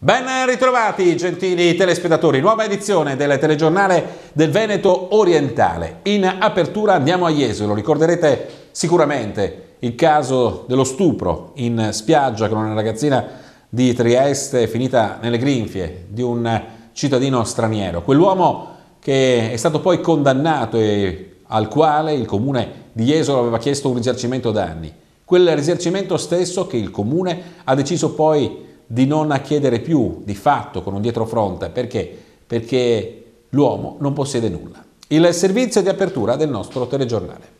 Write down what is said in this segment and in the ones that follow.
Ben ritrovati gentili telespettatori, nuova edizione del telegiornale del Veneto Orientale. In apertura andiamo a Jesolo, ricorderete sicuramente, il caso dello stupro in spiaggia con una ragazzina di Trieste finita nelle grinfie di un cittadino straniero. Quell'uomo che è stato poi condannato e al quale il comune di Jesolo aveva chiesto un risarcimento danni. Quel risarcimento stesso che il comune ha deciso poi di di non chiedere più di fatto con un dietrofront perché? Perché l'uomo non possiede nulla. Il servizio di apertura del nostro telegiornale.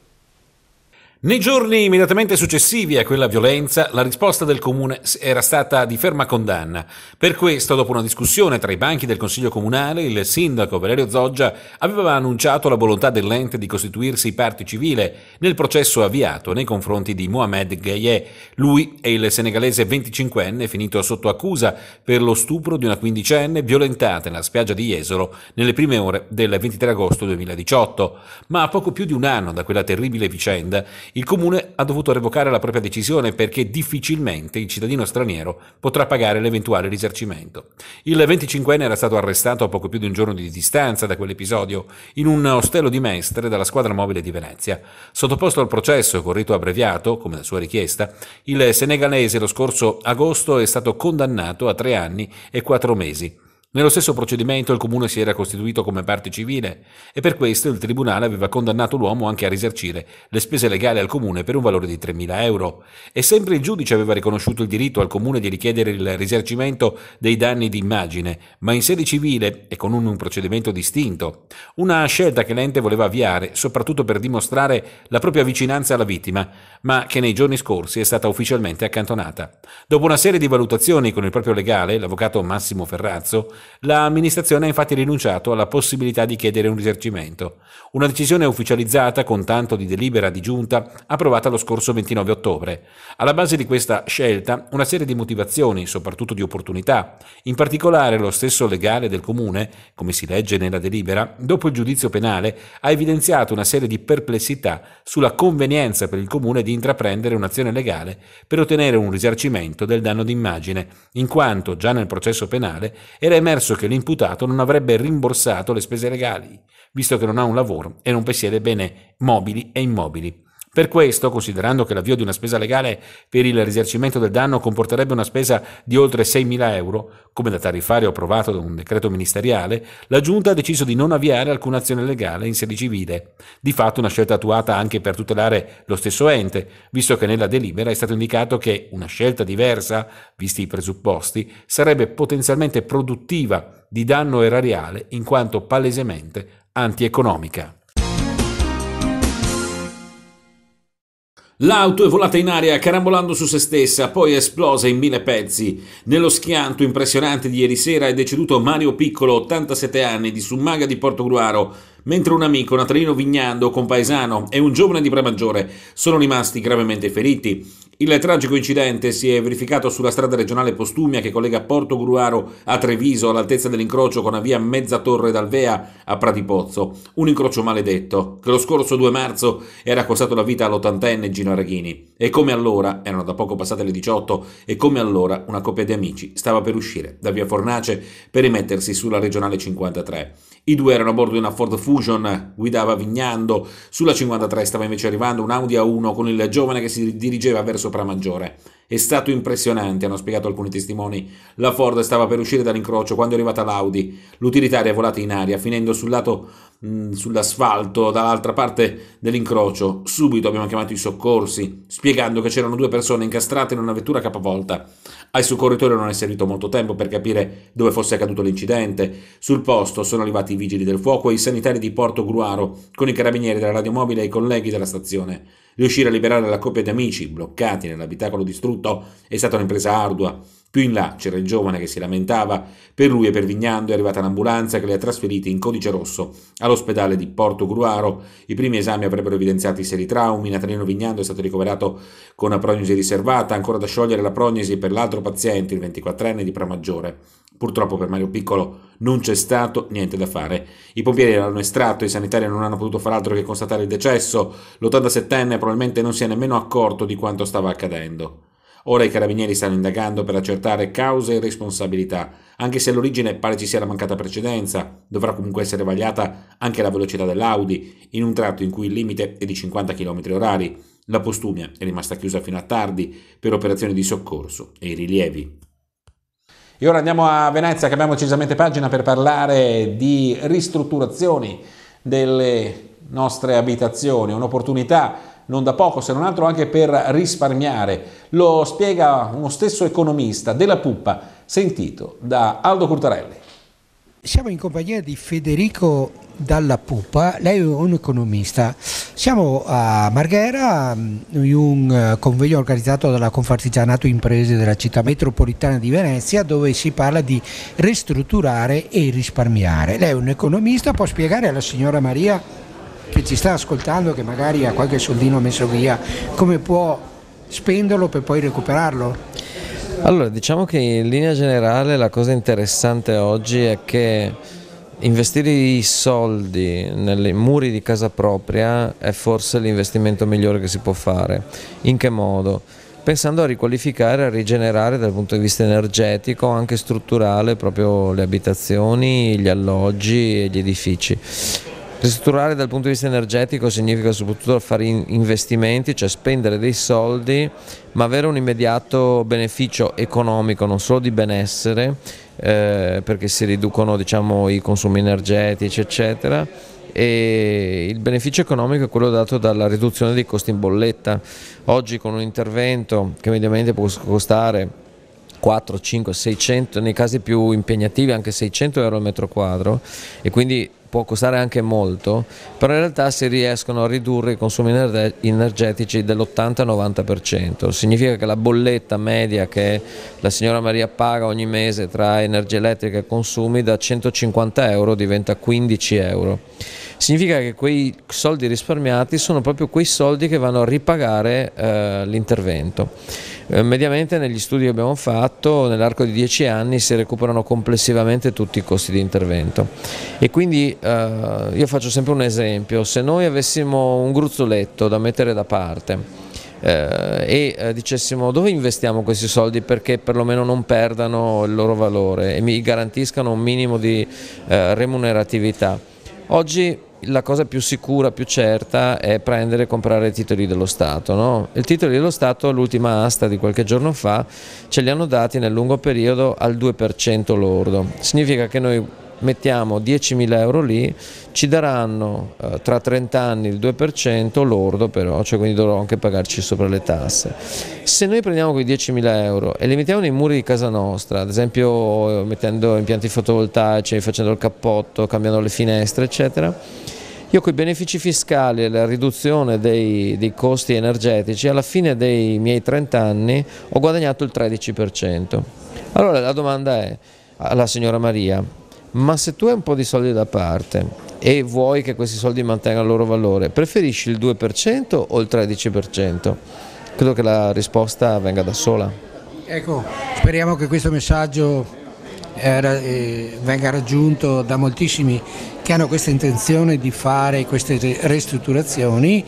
Nei giorni immediatamente successivi a quella violenza, la risposta del comune era stata di ferma condanna. Per questo, dopo una discussione tra i banchi del Consiglio Comunale, il sindaco Valerio Zoggia aveva annunciato la volontà dell'ente di costituirsi parte civile nel processo avviato nei confronti di Mohamed Gaye. Lui e il senegalese 25enne finito sotto accusa per lo stupro di una quindicenne violentata nella spiaggia di Jesolo nelle prime ore del 23 agosto 2018. Ma a poco più di un anno da quella terribile vicenda, il comune ha dovuto revocare la propria decisione perché difficilmente il cittadino straniero potrà pagare l'eventuale risarcimento. Il 25enne era stato arrestato a poco più di un giorno di distanza da quell'episodio in un ostello di Mestre dalla squadra mobile di Venezia. Sottoposto al processo con rito abbreviato, come la sua richiesta, il senegalese lo scorso agosto è stato condannato a tre anni e quattro mesi nello stesso procedimento il comune si era costituito come parte civile e per questo il tribunale aveva condannato l'uomo anche a risarcire le spese legali al comune per un valore di 3.000 euro e sempre il giudice aveva riconosciuto il diritto al comune di richiedere il risarcimento dei danni di immagine, ma in sede civile e con un procedimento distinto. Una scelta che l'ente voleva avviare soprattutto per dimostrare la propria vicinanza alla vittima, ma che nei giorni scorsi è stata ufficialmente accantonata. Dopo una serie di valutazioni con il proprio legale, l'avvocato Massimo Ferrazzo, L'amministrazione ha infatti rinunciato alla possibilità di chiedere un risarcimento. Una decisione ufficializzata con tanto di delibera di giunta approvata lo scorso 29 ottobre. Alla base di questa scelta una serie di motivazioni, soprattutto di opportunità. In particolare lo stesso legale del comune, come si legge nella delibera, dopo il giudizio penale ha evidenziato una serie di perplessità sulla convenienza per il comune di intraprendere un'azione legale per ottenere un risarcimento del danno d'immagine, in quanto già nel processo penale era emerso emerso che l'imputato non avrebbe rimborsato le spese legali, visto che non ha un lavoro e non possiede bene mobili e immobili. Per questo, considerando che l'avvio di una spesa legale per il risarcimento del danno comporterebbe una spesa di oltre 6.000 euro, come da tarifario approvato da un decreto ministeriale, la Giunta ha deciso di non avviare alcuna azione legale in sede civile. Di fatto una scelta attuata anche per tutelare lo stesso ente, visto che nella delibera è stato indicato che una scelta diversa, visti i presupposti, sarebbe potenzialmente produttiva di danno erariale in quanto palesemente antieconomica. L'auto è volata in aria carambolando su se stessa, poi esplosa in mille pezzi. Nello schianto impressionante di ieri sera è deceduto Mario Piccolo, 87 anni, di Summaga di Portogruaro, mentre un amico, Natalino Vignando, compaesano, e un giovane di Premaggiore sono rimasti gravemente feriti. Il tragico incidente si è verificato sulla strada regionale Postumia che collega Porto Gruaro a Treviso all'altezza dell'incrocio con la via Mezzatorre d'Alvea a Pratipozzo, un incrocio maledetto che lo scorso 2 marzo era costato la vita all'ottantenne Gino Araghini e come allora, erano da poco passate le 18, e come allora una coppia di amici stava per uscire da via Fornace per rimettersi sulla regionale 53. I due erano a bordo di una Ford Fusion, guidava Vignando, sulla 53 stava invece arrivando un Audi A1 con il giovane che si dirigeva verso Pramaggiore. È stato impressionante, hanno spiegato alcuni testimoni. La Ford stava per uscire dall'incrocio quando è arrivata l'Audi. L'utilitaria è volata in aria, finendo sul lato Mm, sull'asfalto dall'altra parte dell'incrocio. Subito abbiamo chiamato i soccorsi, spiegando che c'erano due persone incastrate in una vettura capovolta. Ai soccorritori non è servito molto tempo per capire dove fosse accaduto l'incidente. Sul posto sono arrivati i vigili del fuoco e i sanitari di Porto Gruaro, con i carabinieri della radiomobile e i colleghi della stazione. Riuscire a liberare la coppia di amici, bloccati nell'abitacolo distrutto, è stata un'impresa ardua più in là c'era il giovane che si lamentava, per lui e per Vignando è arrivata l'ambulanza che li ha trasferiti in codice rosso all'ospedale di Porto Gruaro. I primi esami avrebbero evidenziato i seri traumi, Natalino Vignando è stato ricoverato con una prognosi riservata, ancora da sciogliere la prognosi per l'altro paziente, il 24enne di Pramaggiore. Purtroppo per Mario Piccolo non c'è stato niente da fare. I pompieri l'hanno estratto, i sanitari non hanno potuto far altro che constatare il decesso, l'87enne probabilmente non si è nemmeno accorto di quanto stava accadendo. Ora i carabinieri stanno indagando per accertare cause e responsabilità, anche se all'origine pare ci sia la mancata precedenza, dovrà comunque essere vagliata anche la velocità dell'Audi, in un tratto in cui il limite è di 50 km/h. La Postumia è rimasta chiusa fino a tardi per operazioni di soccorso e i rilievi. E ora andiamo a Venezia, che abbiamo decisamente pagina per parlare di ristrutturazioni delle nostre abitazioni, un'opportunità non da poco, se non altro anche per risparmiare. Lo spiega uno stesso economista della Puppa, sentito da Aldo Curtarelli. Siamo in compagnia di Federico Dalla Puppa, lei è un economista. Siamo a Marghera mm, in un eh, convegno organizzato dalla Confartigianato Imprese della città metropolitana di Venezia dove si parla di ristrutturare e risparmiare. Lei è un economista, può spiegare alla signora Maria che ci sta ascoltando, che magari ha qualche soldino messo via, come può spenderlo per poi recuperarlo? Allora, diciamo che in linea generale la cosa interessante oggi è che investire i soldi nei muri di casa propria è forse l'investimento migliore che si può fare. In che modo? Pensando a riqualificare, a rigenerare dal punto di vista energetico, anche strutturale, proprio le abitazioni, gli alloggi e gli edifici. Ristrutturare dal punto di vista energetico significa soprattutto fare investimenti, cioè spendere dei soldi, ma avere un immediato beneficio economico, non solo di benessere, eh, perché si riducono diciamo, i consumi energetici, eccetera. E il beneficio economico è quello dato dalla riduzione dei costi in bolletta. Oggi con un intervento che mediamente può costare 4, 5, 600, nei casi più impegnativi anche 600 euro al metro quadro e quindi può costare anche molto, però in realtà si riescono a ridurre i consumi energetici dell'80-90%. Significa che la bolletta media che la signora Maria paga ogni mese tra energia elettrica e consumi da 150 euro diventa 15 euro. Significa che quei soldi risparmiati sono proprio quei soldi che vanno a ripagare eh, l'intervento. Eh, mediamente negli studi che abbiamo fatto nell'arco di 10 anni si recuperano complessivamente tutti i costi di intervento e quindi eh, io faccio sempre un esempio, se noi avessimo un gruzzoletto da mettere da parte eh, e eh, dicessimo dove investiamo questi soldi perché perlomeno non perdano il loro valore e mi garantiscano un minimo di eh, remuneratività. Oggi la cosa più sicura, più certa è prendere e comprare titoli dello Stato. No? I titoli dello Stato, l'ultima asta di qualche giorno fa, ce li hanno dati nel lungo periodo al 2% lordo. Significa che noi mettiamo 10.000 euro lì, ci daranno eh, tra 30 anni il 2% lordo però, cioè quindi dovrò anche pagarci sopra le tasse. Se noi prendiamo quei 10.000 euro e li mettiamo nei muri di casa nostra, ad esempio eh, mettendo impianti fotovoltaici, facendo il cappotto, cambiando le finestre eccetera, io con i benefici fiscali e la riduzione dei, dei, costi energetici alla fine dei miei 30 anni ho guadagnato il 13%. Allora la domanda è alla signora Maria, ma se tu hai un po' di soldi da parte e vuoi che questi soldi mantengano il loro valore, preferisci il 2% o il 13%? Credo che la risposta venga da sola. Ecco, speriamo che questo messaggio eh, venga raggiunto da moltissimi che hanno questa intenzione di fare queste ristrutturazioni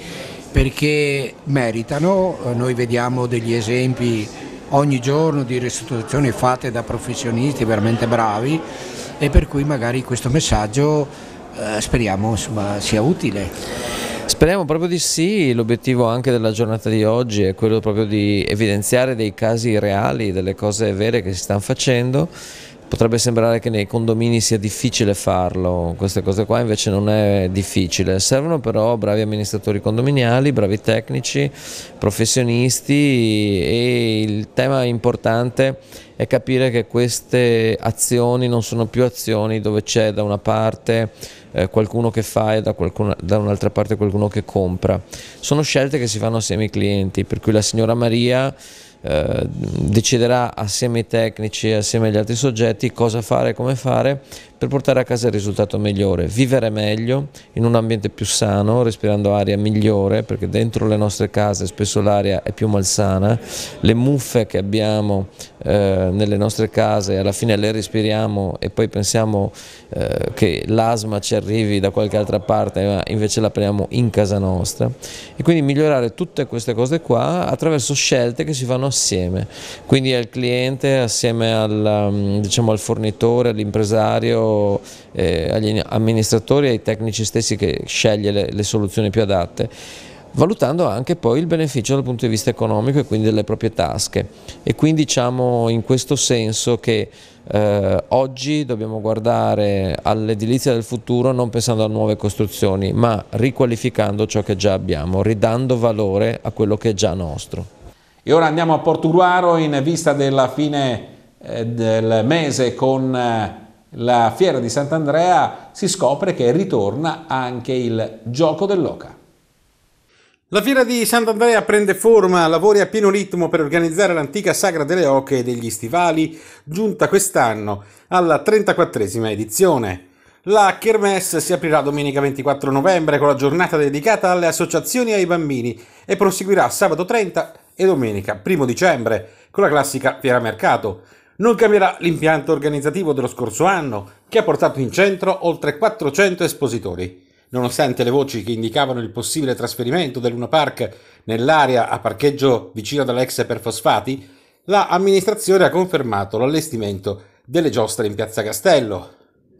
perché meritano, noi vediamo degli esempi ogni giorno di ristrutturazioni fatte da professionisti veramente bravi e per cui magari questo messaggio eh, speriamo insomma, sia utile. Speriamo proprio di sì, l'obiettivo anche della giornata di oggi è quello proprio di evidenziare dei casi reali, delle cose vere che si stanno facendo. Potrebbe sembrare che nei condomini sia difficile farlo, queste cose qua invece non è difficile, servono però bravi amministratori condominiali, bravi tecnici, professionisti e il tema importante è è capire che queste azioni non sono più azioni dove c'è da una parte eh, qualcuno che fa e da, da un'altra parte qualcuno che compra. Sono scelte che si fanno assieme ai clienti, per cui la signora Maria eh, deciderà assieme ai tecnici, assieme agli altri soggetti cosa fare e come fare per portare a casa il risultato migliore, vivere meglio in un ambiente più sano, respirando aria migliore perché dentro le nostre case spesso l'aria è più malsana, le muffe che abbiamo eh, nelle nostre case alla fine le respiriamo e poi pensiamo eh, che l'asma ci arrivi da qualche altra parte ma invece la prendiamo in casa nostra e quindi migliorare tutte queste cose qua attraverso scelte che si fanno assieme, quindi è il cliente assieme al, um, diciamo, al fornitore, all'impresario, eh, agli amministratori e ai tecnici stessi che sceglie le, le soluzioni più adatte valutando anche poi il beneficio dal punto di vista economico e quindi delle proprie tasche e quindi diciamo in questo senso che eh, oggi dobbiamo guardare all'edilizia del futuro non pensando a nuove costruzioni ma riqualificando ciò che già abbiamo, ridando valore a quello che è già nostro. E ora andiamo a Portuguaro in vista della fine eh, del mese con eh, la fiera di Sant'Andrea, si scopre che ritorna anche il gioco dell'oca. La fiera di Sant'Andrea prende forma, lavori a pieno ritmo per organizzare l'antica sagra delle oche e degli stivali, giunta quest'anno alla 34esima edizione. La Kermesse si aprirà domenica 24 novembre con la giornata dedicata alle associazioni e ai bambini e proseguirà sabato 30 e domenica 1 dicembre con la classica fiera mercato. Non cambierà l'impianto organizzativo dello scorso anno, che ha portato in centro oltre 400 espositori. Nonostante le voci che indicavano il possibile trasferimento del Luna Park nell'area a parcheggio vicino dall'ex perfosfati, la amministrazione ha confermato l'allestimento delle giostre in Piazza Castello.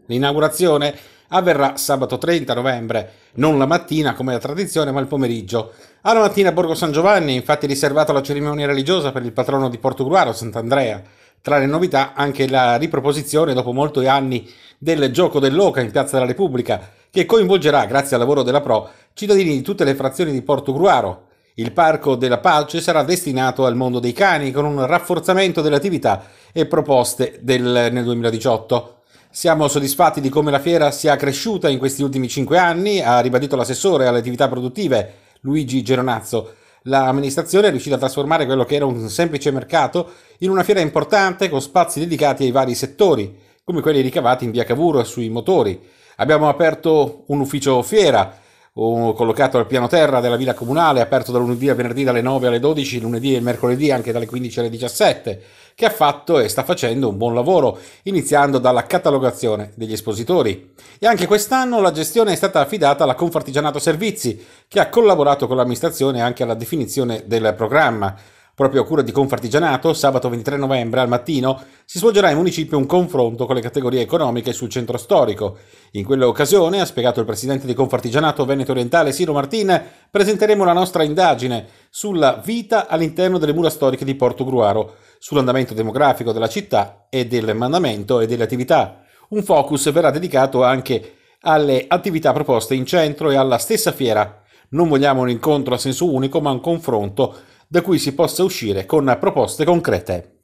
L'inaugurazione avverrà sabato 30 novembre, non la mattina come è la tradizione, ma il pomeriggio. Alla mattina a Borgo San Giovanni è infatti riservata la cerimonia religiosa per il patrono di Portogruaro, Sant'Andrea. Tra le novità anche la riproposizione dopo molti anni del gioco dell'Oca in Piazza della Repubblica, che coinvolgerà, grazie al lavoro della Pro, cittadini di tutte le frazioni di Portogruaro. Il Parco della Pace sarà destinato al mondo dei cani con un rafforzamento delle attività e proposte del, nel 2018. Siamo soddisfatti di come la fiera sia cresciuta in questi ultimi cinque anni, ha ribadito l'assessore alle attività produttive Luigi Geronazzo. L'amministrazione è riuscita a trasformare quello che era un semplice mercato in una fiera importante con spazi dedicati ai vari settori, come quelli ricavati in via Cavour sui motori. Abbiamo aperto un ufficio fiera collocato al piano terra della villa comunale, aperto da lunedì a venerdì dalle 9 alle 12, lunedì e mercoledì anche dalle 15 alle 17 che ha fatto e sta facendo un buon lavoro, iniziando dalla catalogazione degli espositori. E anche quest'anno la gestione è stata affidata alla Confartigianato Servizi, che ha collaborato con l'amministrazione anche alla definizione del programma. Proprio a cura di Confartigianato, sabato 23 novembre al mattino si svolgerà in municipio un confronto con le categorie economiche sul centro storico. In quell'occasione, ha spiegato il presidente di Confartigianato Veneto Orientale Siro Martin, presenteremo la nostra indagine sulla vita all'interno delle mura storiche di Porto Gruaro sull'andamento demografico della città e del mandamento e delle attività. Un focus verrà dedicato anche alle attività proposte in centro e alla stessa fiera. Non vogliamo un incontro a senso unico, ma un confronto da cui si possa uscire con proposte concrete.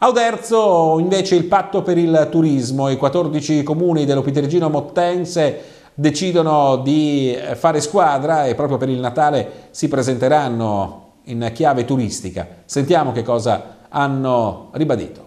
A Oderzo invece il patto per il turismo, i 14 comuni dell'Opitergino Mottense decidono di fare squadra e proprio per il Natale si presenteranno in chiave turistica. Sentiamo che cosa hanno ribadito.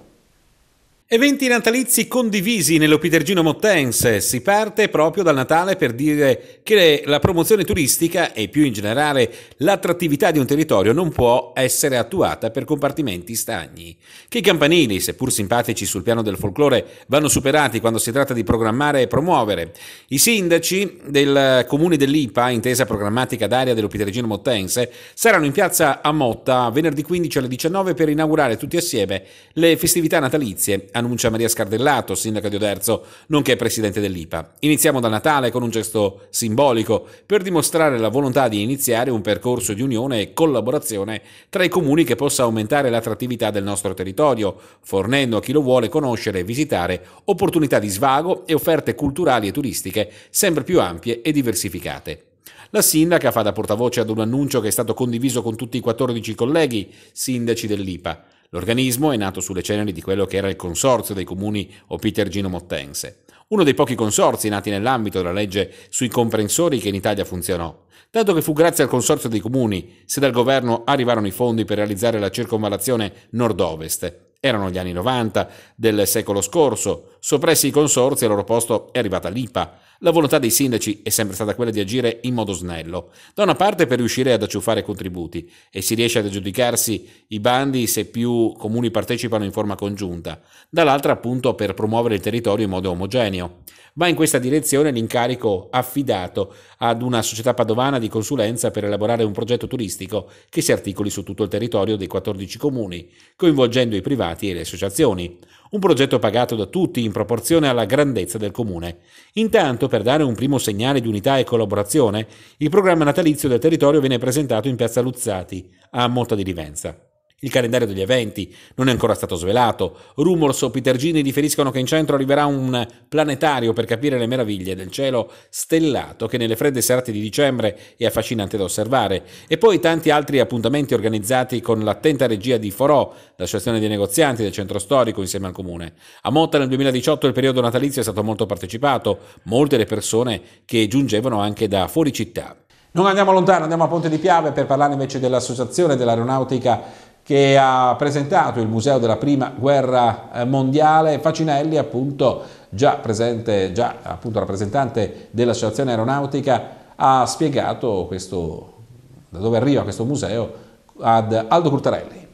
Eventi natalizi condivisi nell'Opitergino Mottense. Si parte proprio dal Natale per dire che la promozione turistica e più in generale l'attrattività di un territorio non può essere attuata per compartimenti stagni. Che i campanili, seppur simpatici sul piano del folklore, vanno superati quando si tratta di programmare e promuovere. I sindaci del comune dell'IPA, intesa programmatica d'area dell'Opitergino Mottense, saranno in piazza a Motta venerdì 15 alle 19 per inaugurare tutti assieme le festività natalizie annuncia Maria Scardellato, sindaca di Oderzo, nonché presidente dell'IPA. Iniziamo da Natale con un gesto simbolico per dimostrare la volontà di iniziare un percorso di unione e collaborazione tra i comuni che possa aumentare l'attrattività del nostro territorio, fornendo a chi lo vuole conoscere e visitare opportunità di svago e offerte culturali e turistiche sempre più ampie e diversificate. La sindaca fa da portavoce ad un annuncio che è stato condiviso con tutti i 14 colleghi sindaci dell'IPA. L'organismo è nato sulle ceneri di quello che era il consorzio dei comuni o Peter Gino Mottense, uno dei pochi consorzi nati nell'ambito della legge sui comprensori che in Italia funzionò, dato che fu grazie al consorzio dei comuni se dal governo arrivarono i fondi per realizzare la circonvallazione nord-ovest. Erano gli anni 90 del secolo scorso, soppressi i consorzi al loro posto è arrivata l'IPA, la volontà dei sindaci è sempre stata quella di agire in modo snello, da una parte per riuscire ad acciuffare contributi e si riesce ad aggiudicarsi i bandi se più comuni partecipano in forma congiunta, dall'altra appunto per promuovere il territorio in modo omogeneo. Va in questa direzione l'incarico affidato ad una società padovana di consulenza per elaborare un progetto turistico che si articoli su tutto il territorio dei 14 comuni, coinvolgendo i privati e le associazioni. Un progetto pagato da tutti in proporzione alla grandezza del comune. Intanto, per dare un primo segnale di unità e collaborazione, il programma natalizio del territorio viene presentato in piazza Luzzati, a Motta di Livenza. Il calendario degli eventi non è ancora stato svelato. Rumors o pitergini riferiscono che in centro arriverà un planetario per capire le meraviglie del cielo stellato che nelle fredde serate di dicembre è affascinante da osservare. E poi tanti altri appuntamenti organizzati con l'attenta regia di Forò, l'associazione dei negozianti del centro storico insieme al comune. A Motta nel 2018 il periodo natalizio è stato molto partecipato, molte le persone che giungevano anche da fuori città. Non andiamo lontano, andiamo a Ponte di Piave per parlare invece dell'associazione dell'aeronautica che ha presentato il Museo della Prima Guerra eh, Mondiale, Facinelli appunto già presente, già appunto rappresentante dell'Associazione Aeronautica, ha spiegato questo, da dove arriva questo museo ad Aldo Curtarelli.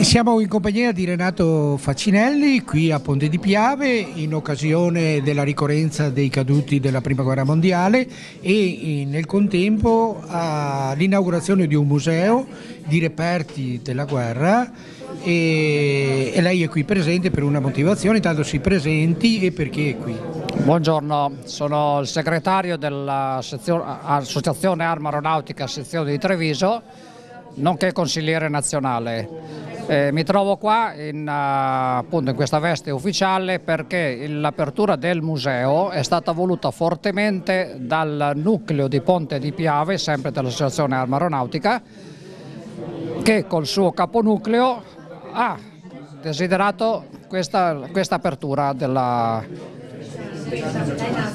Siamo in compagnia di Renato Facinelli qui a Ponte di Piave in occasione della ricorrenza dei caduti della Prima Guerra Mondiale e eh, nel contempo all'inaugurazione di un museo di reperti della guerra e, lei è qui presente per una motivazione, intanto si presenti e perché è qui. Buongiorno, sono il segretario dell'Associazione Arma Aeronautica Sezione di Treviso nonché consigliere nazionale. Eh, mi trovo qua in, eh, appunto in questa veste ufficiale perché l'apertura del museo è stata voluta fortemente dal nucleo di Ponte di Piave, sempre dell'Associazione Arma Aeronautica, che col suo caponucleo ha desiderato questa, questa apertura della,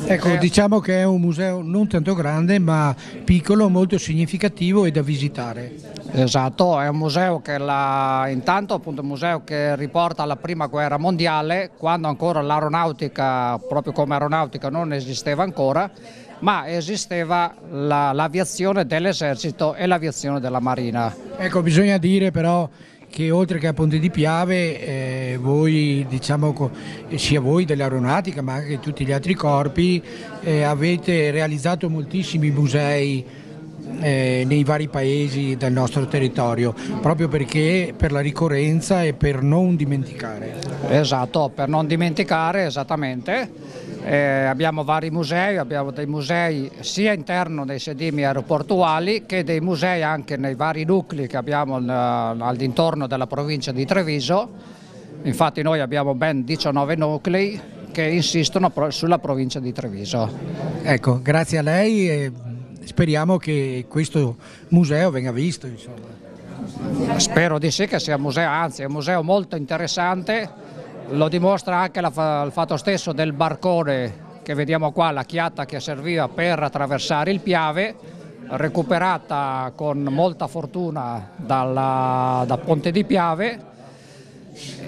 Ecco, eh, diciamo che è un museo non tanto grande ma piccolo, molto significativo e da visitare. Esatto, è un museo che la, intanto appunto un museo che riporta alla prima guerra mondiale quando ancora l'aeronautica, proprio come aeronautica, non esisteva ancora ma esisteva l'aviazione la, dell'esercito e l'aviazione della marina. Ecco, bisogna dire però che oltre che a Ponte di Piave eh, voi, diciamo, sia voi dell'aeronautica ma anche tutti gli altri corpi eh, avete realizzato moltissimi musei eh, nei vari paesi del nostro territorio, proprio perché per la ricorrenza e per non dimenticare. Esatto, per non dimenticare esattamente. Eh, abbiamo vari musei, abbiamo dei musei sia interno nei sedimi aeroportuali che dei musei anche nei vari nuclei che abbiamo all'intorno della provincia di Treviso. Infatti noi abbiamo ben 19 nuclei che insistono sulla provincia di Treviso. Ecco, grazie a lei e speriamo che questo museo venga visto. Insomma. Spero di sì che sia un museo, anzi è un museo molto interessante, lo dimostra anche la, il fatto stesso del barcone che vediamo qua, la chiatta che serviva per attraversare il Piave, recuperata con molta fortuna dalla, da Ponte di Piave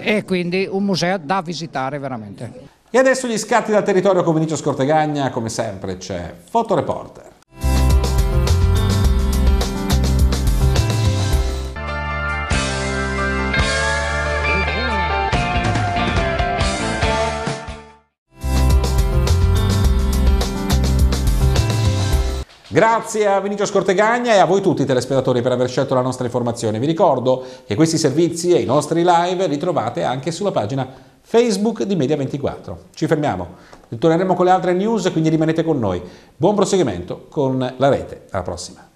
e quindi un museo da visitare veramente. E adesso gli scatti dal territorio con Vinicio Scortegagna, come sempre c'è Fotoreporter. Grazie a Vinicio Scortegagna e a voi tutti telespettatori per aver scelto la nostra informazione. Vi ricordo che questi servizi e i nostri live li trovate anche sulla pagina Facebook di Media24. Ci fermiamo, ritorneremo con le altre news, quindi rimanete con noi. Buon proseguimento con la rete. Alla prossima.